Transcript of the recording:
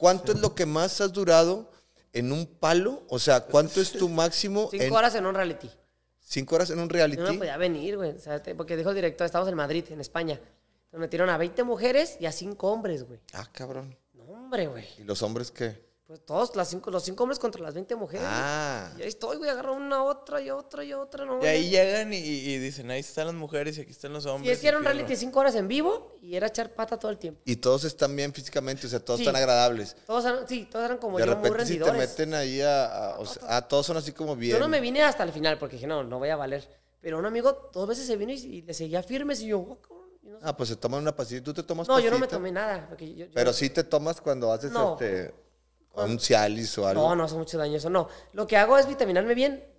¿Cuánto es lo que más has durado en un palo? O sea, ¿cuánto es tu máximo? Cinco horas en un reality. ¿Cinco horas en un reality? No, no podía venir, güey. porque dijo el director, estamos en Madrid, en España. Nos metieron a 20 mujeres y a cinco hombres, güey. Ah, cabrón. No, hombre, güey. ¿Y los hombres qué? Pues todos, las cinco, los cinco hombres contra las 20 mujeres. Ah. Y ahí estoy, güey, agarro una, otra y otra y otra. No, y ahí llegan y, dicen, ahí están las mujeres y aquí están los hombres. Y es que era un reality cinco horas en vivo y era echar pata todo el tiempo. Y todos están bien físicamente, o sea, todos están agradables. Todos eran, sí, todos eran como ya yo, muy rendidores. te meten ahí a, todos son así como bien. Yo no me vine hasta el final porque dije, no, no voy a valer. Pero un amigo dos veces se vino y, le seguía firmes y yo, oh, Ah, pues se toman una pasita. ¿Tú te tomas No, yo no me tomé nada. Pero sí te tomas cuando haces este un o algo. No, no hace mucho daño eso, no. Lo que hago es vitaminarme bien